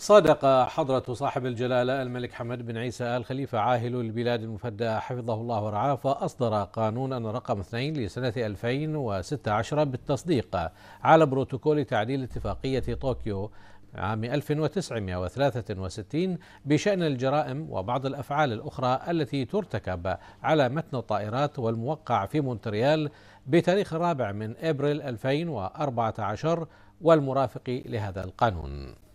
صدق حضرة صاحب الجلالة الملك حمد بن عيسى آل خليفة عاهل البلاد المفدى حفظه الله ورعاه فأصدر قانونا رقم 2 لسنة 2016 بالتصديق على بروتوكول تعديل اتفاقية طوكيو عام 1963 بشأن الجرائم وبعض الأفعال الأخرى التي ترتكب على متن الطائرات والموقع في مونتريال بتاريخ الرابع من أبريل 2014 والمرافق لهذا القانون